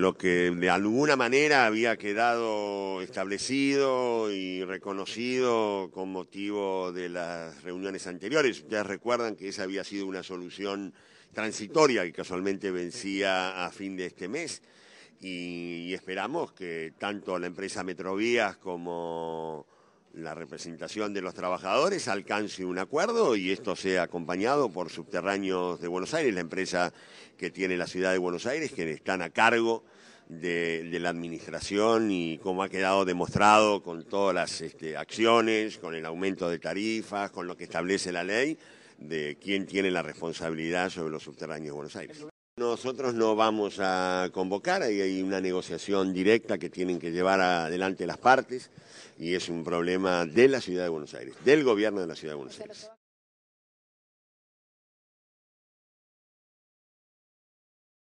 lo que de alguna manera había quedado establecido y reconocido con motivo de las reuniones anteriores. Ustedes recuerdan que esa había sido una solución transitoria que casualmente vencía a fin de este mes y, y esperamos que tanto la empresa Metrovías como la representación de los trabajadores alcance un acuerdo y esto sea acompañado por Subterráneos de Buenos Aires, la empresa que tiene la ciudad de Buenos Aires, que están a cargo de, la administración y como ha quedado demostrado con todas las este, acciones, con el aumento de tarifas, con lo que establece la ley de quién tiene la responsabilidad sobre los subterráneos de Buenos Aires. Nosotros no vamos a convocar, hay una negociación directa que tienen que llevar adelante las partes y es un problema de la Ciudad de Buenos Aires, del gobierno de la Ciudad de Buenos Aires.